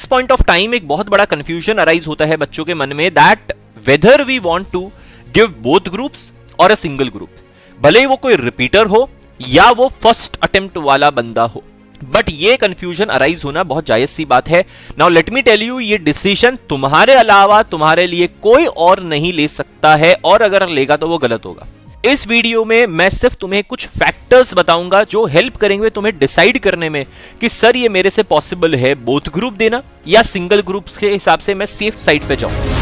This point of time एक बहुत बड़ा कंफ्यूजन अराइज होता है बच्चों के मन में that whether we want to give both groups और अ सिंगल ग्रुप भले वो कोई रिपीटर हो या वो फर्स्ट अटेम्प्ट वाला बंदा हो बट ये कंफ्यूजन अराइज होना बहुत जायज सी बात है now let me tell you ये डिसीजन तुम्हारे अलावा तुम्हारे लिए कोई और नहीं ले सकता है और अगर लेगा तो वो गलत होगा इस वीडियो में मैं सिर्फ तुम्हें कुछ फैक्टर्स बताऊंगा जो हेल्प करेंगे तुम्हें डिसाइड करने में कि सर ये मेरे से पॉसिबल है बोथ ग्रुप देना या सिंगल ग्रुप्स के हिसाब से मैं सेफ साइड पे जाऊंगा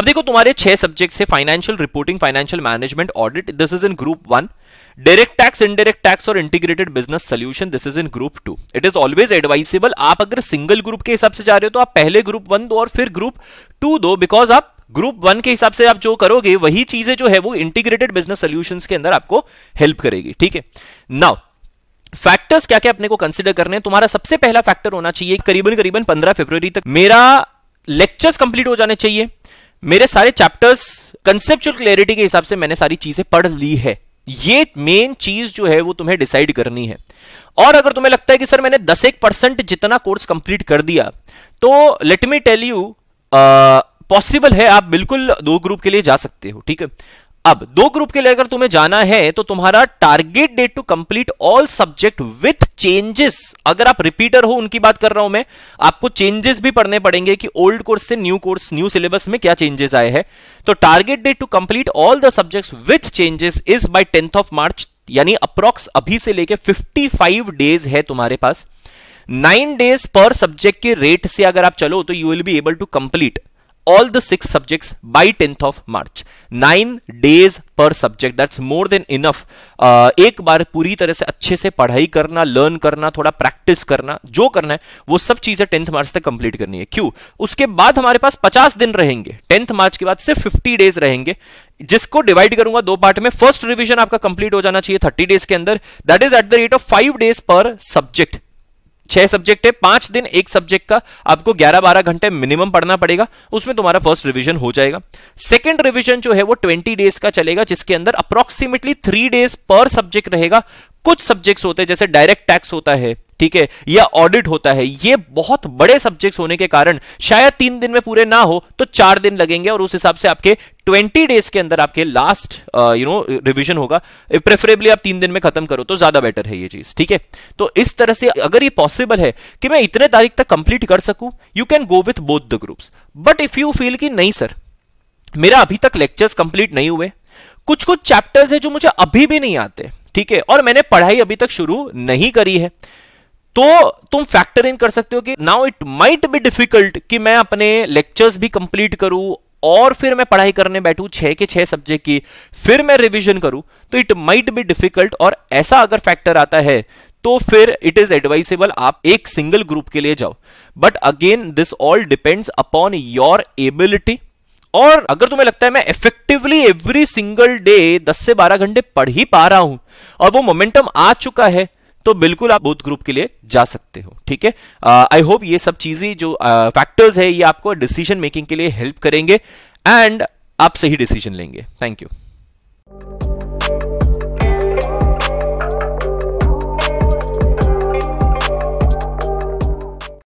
अब देखो तुम्हारे छह सब्जेक्ट है financial reporting financial management audit this is in group one direct tax indirect tax और integrated business solution this is in group two it is always advisable आप अगर सिंगल ग्रुप के हिसाब से जा रहे हो तो आप पहले ग्रुप वन दो और फिर ग्रुप टू दो बिकॉज आप ग्रुप वन के हिसाब से आप जो करोगे वही चीजें जो है वो इंटीग्रेटेड बिजनेस सोल्यूशन के अंदर आपको हेल्प करेगी ठीक है नाउ फैक्टर्स क्या क्या अपने को कंसिडर करने हैं तुम्हारा सबसे पहला फैक्टर होना चाहिए करीबन करीबन पंद्रह फेब्रवरी तक मेरा लेक्चर्स कंप्लीट हो जाने चाहिए मेरे सारे चैप्टर्स कंसेप्चुअल क्लैरिटी के हिसाब से मैंने सारी चीजें पढ़ ली है ये मेन चीज जो है वो तुम्हें डिसाइड करनी है और अगर तुम्हें लगता है कि सर मैंने दस एक परसेंट जितना कोर्स कंप्लीट कर दिया तो let me tell you possible है आप बिल्कुल दो ग्रुप के लिए जा सकते हो ठीक है अब दो ग्रुप के लिए अगर तुम्हें जाना है तो तुम्हारा target date to complete all subject with changes अगर आप रिपीटर हो उनकी बात कर रहा हूं मैं आपको चेंजेस भी पढ़ने पड़ेंगे कि ओल्ड कोर्स से न्यू कोर्स न्यू सिलेबस में क्या चेंजेस आए हैं तो target date to complete all the subject with changes is by tenth of March यानी अप्रोक्स अभी से लेके 55 डेज है तुम्हारे पास नाइन डेज पर सब्जेक्ट के रेट से अगर आप चलो तो you will be able to complete all the six subjects by 10th of March. Nine days per subject. That's more than enough. Uh, एक बार पूरी तरह से अच्छे से पढ़ाई करना लर्न करना थोड़ा प्रैक्टिस करना जो करना है वो सब चीजें टेंथ मार्च तक कंप्लीट करनी है क्यों उसके बाद हमारे पास 50 दिन रहेंगे टेंथ मार्च के बाद सिर्फ 50 डेज रहेंगे जिसको डिवाइड करूंगा दो पार्ट में फर्स्ट रिवीजन आपका कंप्लीट हो जाना चाहिए 30 डेज के अंदर that is at the rate of five days पर सब्जेक्ट छह सब्जेक्ट है पांच दिन एक सब्जेक्ट का आपको ग्यारह बारह घंटे मिनिमम पढ़ना पड़ेगा उसमें तुम्हारा फर्स्ट रिविजन हो जाएगा सेकेंड रिविजन जो है वो ट्वेंटी डेज का चलेगा जिसके अंदर अप्रोक्सीमेटली थ्री डेज पर सब्जेक्ट रहेगा कुछ सब्जेक्ट्स होते हैं जैसे डायरेक्ट टैक्स होता है ठीक है या ऑडिट होता है ये बहुत बड़े सब्जेक्ट होने के कारण शायद तीन दिन में पूरे ना हो तो चार दिन लगेंगे और उस हिसाब से आपके 20 डेज के अंदर आपके लास्ट यू नो रिवीजन होगा प्रेफरेबली आप तीन दिन में खत्म करो तो ज्यादा बेटर है ये चीज ठीक है तो इस तरह से अगर ये पॉसिबल है कि मैं इतने तारीख तक कंप्लीट कर सकूं you can go with both the groups but if you feel कि नहीं सर मेरा अभी तक लेक्चर्स कंप्लीट नहीं हुए कुछ कुछ चैप्टर्स है जो मुझे अभी भी नहीं आते ठीक है और मैंने पढ़ाई अभी तक शुरू नहीं करी है तो तुम फैक्टर इन कर सकते हो कि now it might be difficult कि मैं अपने लेक्चर्स भी कंप्लीट करूं और फिर मैं पढ़ाई करने बैठूं छह के छह सब्जेक्ट की फिर मैं रिवीजन करूं तो इट माइट बी डिफिकल्ट और ऐसा अगर फैक्टर आता है तो फिर इट इज एडवाइसेबल आप एक सिंगल ग्रुप के लिए जाओ but again this all depends upon your ability और अगर तुम्हें लगता है मैं इफेक्टिवली एवरी सिंगल डे 10 से 12 घंटे पढ़ ही पा रहा हूं और वो मोमेंटम आ चुका है तो बिल्कुल आप बुद्ध ग्रुप के लिए जा सकते हो ठीक है आई uh, होप ये सब चीजें जो फैक्टर्स uh, है ये आपको डिसीजन मेकिंग के लिए हेल्प करेंगे एंड आप सही डिसीजन लेंगे थैंक यू